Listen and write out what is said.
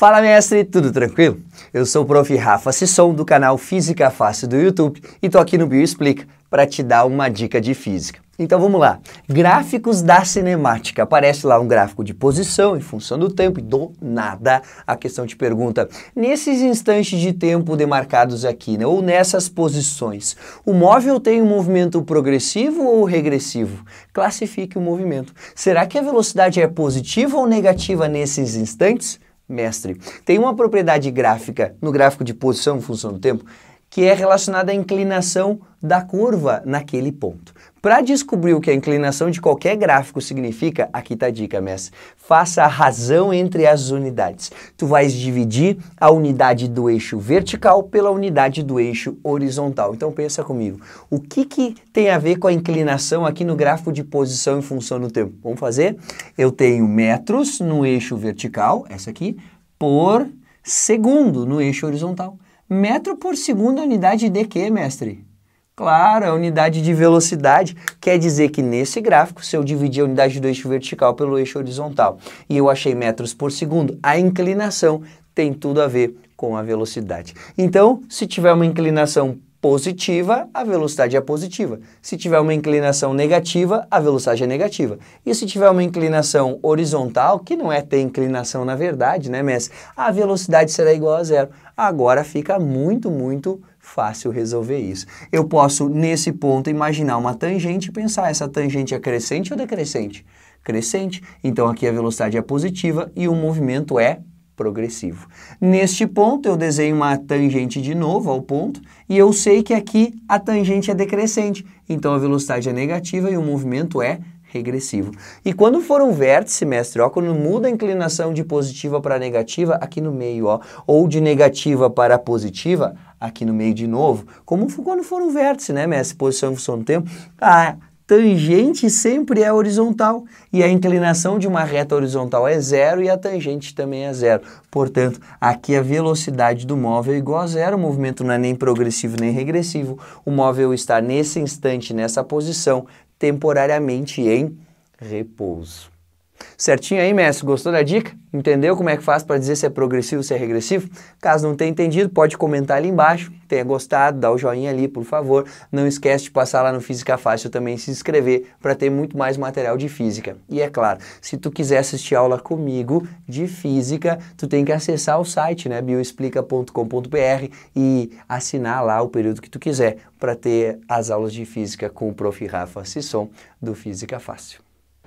Fala mestre, tudo tranquilo? Eu sou o prof. Rafa Sisson do canal Física Fácil do YouTube e tô aqui no Bioexplica para te dar uma dica de física. Então vamos lá. Gráficos da cinemática. Aparece lá um gráfico de posição em função do tempo e do nada a questão te pergunta: nesses instantes de tempo demarcados aqui, né, ou nessas posições, o móvel tem um movimento progressivo ou regressivo? Classifique o movimento. Será que a velocidade é positiva ou negativa nesses instantes? mestre. Tem uma propriedade gráfica no gráfico de posição, função do tempo, que é relacionada à inclinação da curva naquele ponto. Para descobrir o que a inclinação de qualquer gráfico significa, aqui está a dica, mestre. Faça a razão entre as unidades. Tu vais dividir a unidade do eixo vertical pela unidade do eixo horizontal. Então pensa comigo, o que, que tem a ver com a inclinação aqui no gráfico de posição em função do tempo? Vamos fazer? Eu tenho metros no eixo vertical, essa aqui, por segundo no eixo horizontal. Metro por segundo é unidade de quê, mestre? Claro, a unidade de velocidade quer dizer que nesse gráfico, se eu dividir a unidade do eixo vertical pelo eixo horizontal e eu achei metros por segundo, a inclinação tem tudo a ver com a velocidade. Então, se tiver uma inclinação positiva, a velocidade é positiva. Se tiver uma inclinação negativa, a velocidade é negativa. E se tiver uma inclinação horizontal, que não é ter inclinação na verdade, né, Messi? A velocidade será igual a zero. Agora fica muito, muito fácil resolver isso. Eu posso, nesse ponto, imaginar uma tangente e pensar, essa tangente é crescente ou decrescente? Crescente. Então aqui a velocidade é positiva e o movimento é progressivo. Neste ponto, eu desenho uma tangente de novo ao ponto e eu sei que aqui a tangente é decrescente, então a velocidade é negativa e o movimento é regressivo. E quando for um vértice, mestre, ó, quando muda a inclinação de positiva para negativa, aqui no meio, ó, ou de negativa para positiva, aqui no meio de novo, como quando for um vértice, né, mestre, posição em função do tempo, ah, tangente sempre é horizontal e a inclinação de uma reta horizontal é zero e a tangente também é zero. Portanto, aqui a velocidade do móvel é igual a zero, o movimento não é nem progressivo nem regressivo, o móvel está nesse instante, nessa posição, temporariamente em repouso. Certinho aí, mestre? Gostou da dica? Entendeu como é que faz para dizer se é progressivo ou se é regressivo? Caso não tenha entendido, pode comentar ali embaixo. Tenha gostado, dá o joinha ali, por favor. Não esquece de passar lá no Física Fácil também se inscrever para ter muito mais material de física. E é claro, se tu quiser assistir aula comigo de física, tu tem que acessar o site, né, bioexplica.com.br e assinar lá o período que tu quiser para ter as aulas de física com o prof. Rafa Sisson do Física Fácil.